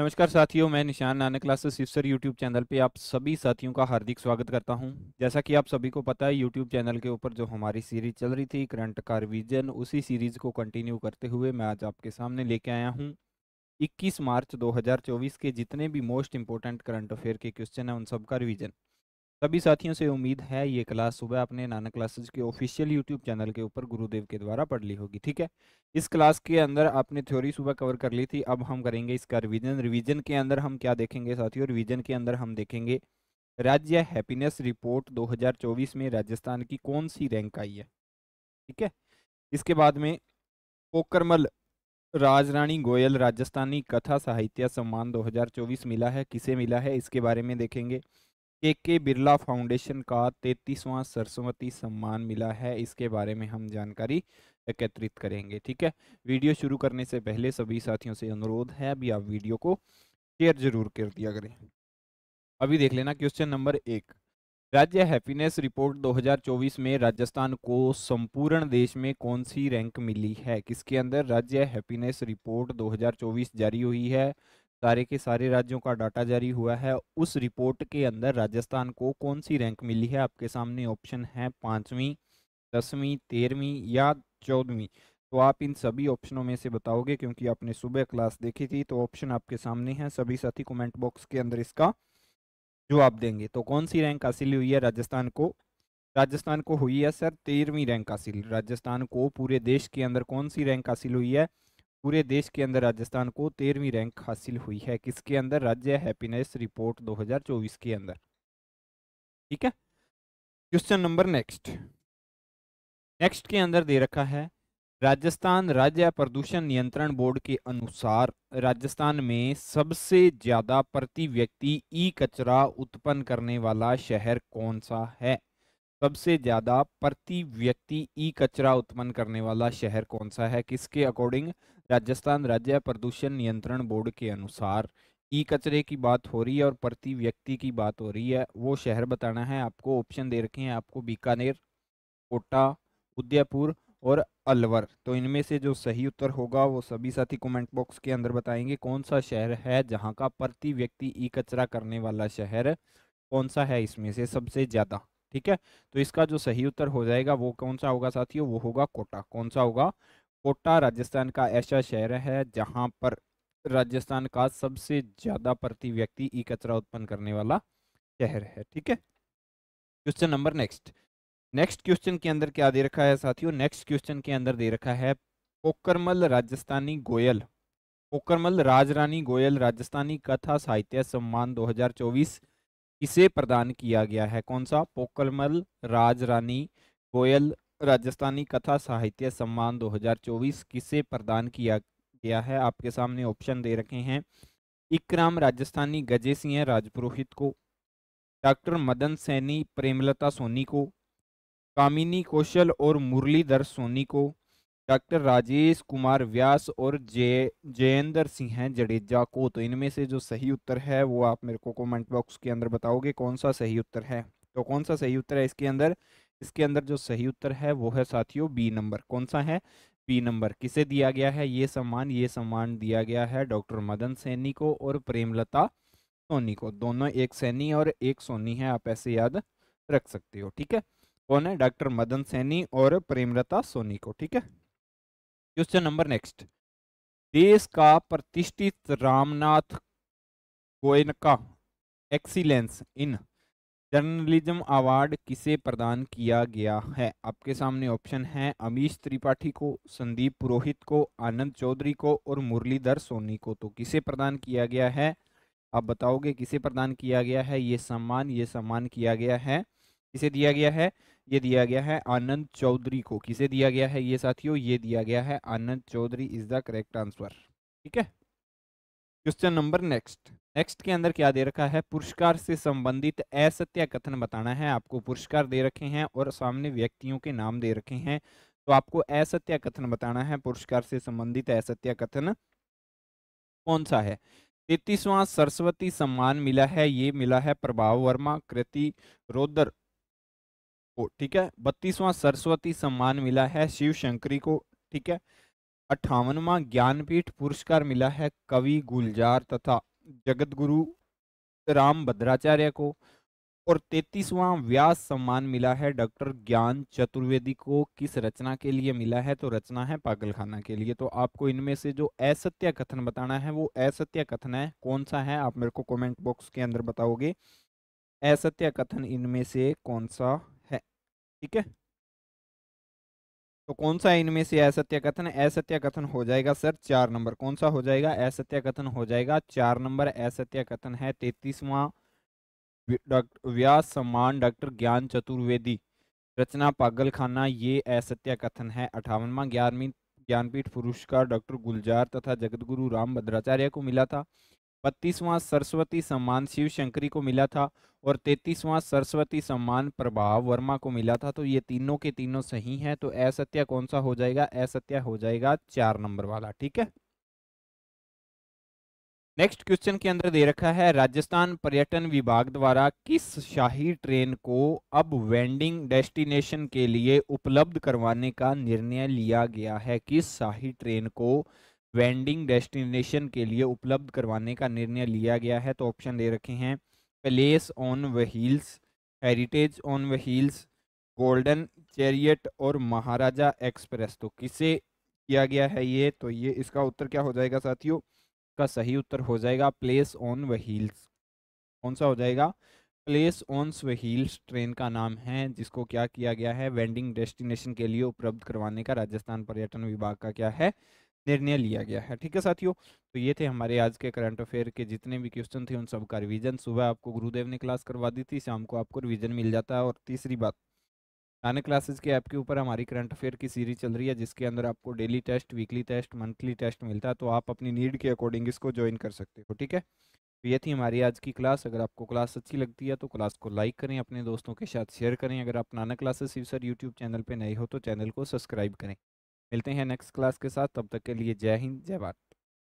नमस्कार साथियों मैं निशान नानक क्लासेस सिफ्सर यूट्यूब चैनल पे आप सभी साथियों का हार्दिक स्वागत करता हूं जैसा कि आप सभी को पता है यूट्यूब चैनल के ऊपर जो हमारी सीरीज चल रही थी करंट का रिविजन उसी सीरीज को कंटिन्यू करते हुए मैं आज आपके सामने लेके आया हूं 21 मार्च 2024 के जितने भी मोस्ट इंपॉर्टेंट करंट अफेयर के क्वेश्चन हैं उन सबका रिविजन सभी साथियों से उम्मीद है ये क्लास सुबह आपने नाना क्लासेस के ऑफिशियल यूट्यूब चैनल के ऊपर गुरुदेव के द्वारा पढ़ ली होगी ठीक है इस क्लास के अंदर आपने थ्योरी सुबह कवर कर ली थी अब हम करेंगे इसका रिवीजन रिवीजन के अंदर हम क्या देखेंगे साथियों रिवीजन के अंदर हम देखेंगे राज्य हैप्पीनेस रिपोर्ट 2024 में राजस्थान की कौन सी रैंक आई है ठीक है इसके बाद में पोकरमल राजरानी गोयल राजस्थानी कथा साहित्य सम्मान दो मिला है किसे मिला है इसके बारे में देखेंगे के के बिरला फाउंडेशन का तैतीसवां सरस्वती सम्मान मिला है इसके बारे में हम जानकारी एकत्रित करेंगे ठीक है वीडियो शुरू करने से पहले सभी साथियों से अनुरोध है अभी आप वीडियो को शेयर जरूर कर दिया करें अभी देख लेना क्वेश्चन नंबर एक राज्य हैप्पीनेस रिपोर्ट 2024 में राजस्थान को संपूर्ण देश में कौन सी रैंक मिली है किसके अंदर राज्य हैप्पीनेस रिपोर्ट 2024 जारी हुई है सारे के सारे राज्यों का डाटा जारी हुआ है उस रिपोर्ट के अंदर राजस्थान को कौन सी रैंक मिली है आपके सामने ऑप्शन है पाँचवीं दसवीं तेरहवीं या चौदहवीं तो आप इन सभी ऑप्शनों में से बताओगे क्योंकि आपने सुबह क्लास देखी थी तो ऑप्शन आपके सामने है सभी साथी कमेंट बॉक्स के अंदर इसका जवाब देंगे तो कौन सी रैंक हासिल हुई है राजस्थान को राजस्थान को हुई है सर तेरहवीं रैंक हासिल राजस्थान को पूरे देश के अंदर कौन सी रैंक हासिल हुई है पूरे देश के अंदर राजस्थान को तेरहवीं रैंक हासिल हुई है किसके अंदर राज्य हैप्पीनेस रिपोर्ट 2024 के अंदर ठीक है क्वेश्चन नंबर नेक्स्ट नेक्स्ट के अंदर दे रखा है राजस्थान राज्य प्रदूषण नियंत्रण बोर्ड के अनुसार राजस्थान में सबसे ज्यादा प्रति व्यक्ति ई कचरा उत्पन्न करने वाला शहर कौन सा है सबसे ज्यादा प्रति व्यक्ति ई कचरा उत्पन्न करने वाला शहर कौन सा है किसके अकॉर्डिंग राजस्थान राज्य प्रदूषण नियंत्रण बोर्ड के अनुसार ई कचरे की बात हो रही है और प्रति व्यक्ति की बात हो रही है वो शहर बताना है आपको ऑप्शन दे रखे हैं आपको बीकानेर कोटा उदयपुर और अलवर तो इनमें से जो सही उत्तर होगा वो सभी साथी कमेंट बॉक्स के अंदर बताएंगे कौन सा शहर है जहाँ का प्रति व्यक्ति ई कचरा करने वाला शहर कौन सा है इसमें से सबसे ज़्यादा ठीक है तो इसका जो सही उत्तर हो जाएगा वो कौन सा होगा साथियों वो होगा कोटा कौन सा होगा कोटा राजस्थान का ऐसा शहर है जहां पर राजस्थान का सबसे ज़्यादा प्रति व्यक्ति ई कचरा उत्पन्न करने वाला शहर है ठीक है question number next next question के अंदर क्या दे रखा है साथियों नेक्स्ट क्वेश्चन के अंदर दे रखा है पोकरमल राजस्थानी गोयल राज राजरानी गोयल राजस्थानी कथा साहित्य सम्मान 2024 किसे प्रदान किया गया है कौन सा पोकरमल राजरानी गोयल राजस्थानी कथा साहित्य सम्मान 2024 किसे प्रदान किया गया है आपके सामने ऑप्शन दे रखे हैं इकराम राजस्थानी गजे सिंह राजपुरोहित को डॉक्टर मदन सैनी प्रेमलता सोनी को कामिनी कौशल और मुरलीधर सोनी को डॉक्टर राजेश कुमार व्यास और जय जयेंद्र सिंह जडेजा को तो इनमें से जो सही उत्तर है वो आप मेरे को कमेंट बॉक्स के अंदर बताओगे कौन सा सही उत्तर है तो कौन सा सही उत्तर है इसके अंदर इसके अंदर जो सही उत्तर है वो है साथियों बी नंबर कौन सा है बी नंबर किसे दिया गया है ये सम्मान ये सम्मान दिया गया है डॉक्टर मदन सैनी को और प्रेमलता सोनी को दोनों एक सैनी और एक सोनी है आप ऐसे याद रख सकते हो ठीक है कौन है डॉक्टर मदन सैनी और प्रेमलता सोनी को ठीक है क्वेश्चन नंबर नेक्स्ट देश का प्रतिष्ठित Ramnath Goenka excellence in journalism award किसे प्रदान किया गया है आपके सामने ऑप्शन है अमीश त्रिपाठी को संदीप पुरोहित को आनंद चौधरी को और मुरलीधर सोनी को तो किसे प्रदान किया गया है आप बताओगे किसे प्रदान किया गया है ये सम्मान ये सम्मान किया गया है किसे दिया गया है ये दिया गया है आनंद चौधरी को किसे दिया गया है ये साथियों ये दिया गया है Anand Chaudhary is the correct answer ठीक है क्वेश्चन नंबर नेक्स्ट नेक्स्ट के अंदर क्या दे रखा है पुरस्कार से संबंधित असत्य कथन बताना है आपको पुरस्कार दे रखे हैं और सामने व्यक्तियों के नाम दे रखे हैं तो आपको असत्य कथन बताना है पुरस्कार से संबंधित असत्य कथन कौन सा है तैतीसवां सरस्वती सम्मान मिला है ये मिला है प्रभाव वर्मा कृति रोदर को ठीक है बत्तीसवां सरस्वती सम्मान मिला है शिव शंकरी को ठीक है अट्ठावनवा ज्ञानपीठ पुरस्कार मिला है कवि गुलजार तथा जगत गुरु राम भद्राचार्य को और तैतीसवां व्यास सम्मान मिला है डॉक्टर ज्ञान चतुर्वेदी को किस रचना के लिए मिला है तो रचना है पागलखाना के लिए तो आपको इनमें से जो असत्य कथन बताना है वो असत्य कथन है कौन सा है आप मेरे को कमेंट बॉक्स के अंदर बताओगे असत्य कथन इनमें से कौन सा है ठीक है तो कौन सा इनमें से असत्य कथन असत्य कथन हो जाएगा सर चार नंबर कौन सा हो जाएगा असत्य कथन हो जाएगा चार नंबर असत्य कथन है तेतीसवा डॉक्टर व्यास सम्मान डॉक्टर ज्ञान चतुर्वेदी रचना पागल खाना ये असत्य कथन है अठावनवा ग्यारहवीं ज्ञानपीठ पुरस्कार डॉक्टर गुलजार तथा जगतगुरु राम भद्राचार्य को मिला था बत्तीसवां सरस्वती सम्मान शिव शंकरी को मिला था और तैतीसवां सरस्वती सम्मान प्रभाव वर्मा को मिला था तो ये तीनों के तीनों सही हैं तो असत्या कौन सा हो जाएगा असत्या हो जाएगा चार नंबर वाला ठीक है नेक्स्ट क्वेश्चन के अंदर दे रखा है राजस्थान पर्यटन विभाग द्वारा किस शाही ट्रेन को अब वेंडिंग डेस्टिनेशन के लिए उपलब्ध करवाने का निर्णय लिया गया है किस शाही ट्रेन को वेंडिंग डेस्टिनेशन के लिए उपलब्ध करवाने का निर्णय लिया गया है तो ऑप्शन दे रखे हैं palace on wheels heritage on wheels golden chariot और महाराजा एक्सप्रेस तो किसे किया गया है ये तो ये इसका उत्तर क्या हो जाएगा साथियों का सही उत्तर हो जाएगा प्लेस ऑन व्हील्स कौन सा हो जाएगा प्लेस ऑन व्हील्स ट्रेन का नाम है जिसको क्या किया गया है वेंडिंग डेस्टिनेशन के लिए उपलब्ध करवाने का राजस्थान पर्यटन विभाग का क्या है निर्णय लिया गया है ठीक है साथियों तो ये थे हमारे आज के करंट अफेयर के जितने भी क्वेश्चन थे उन सब का रिविजन सुबह आपको गुरुदेव ने क्लास करवा दी थी शाम को आपको रिविजन मिल जाता है और तीसरी बात आने क्लासेस के ऐप के ऊपर हमारी करंट अफेयर की सीरीज चल रही है जिसके अंदर आपको daily test weekly test monthly test मिलता है तो आप अपनी नीड के अकॉर्डिंग इसको ज्वाइन कर सकते हो ठीक है तो ये थी हमारी आज की क्लास अगर आपको क्लास अच्छी लगती है तो क्लास को लाइक करें अपने दोस्तों के साथ शेयर करें अगर आप नाना क्लासेस सर यूट्यूब चैनल पर नए हो तो चैनल को सब्सक्राइब करें मिलते हैं नेक्स्ट क्लास के साथ तब तक के लिए जय हिंद जय भारत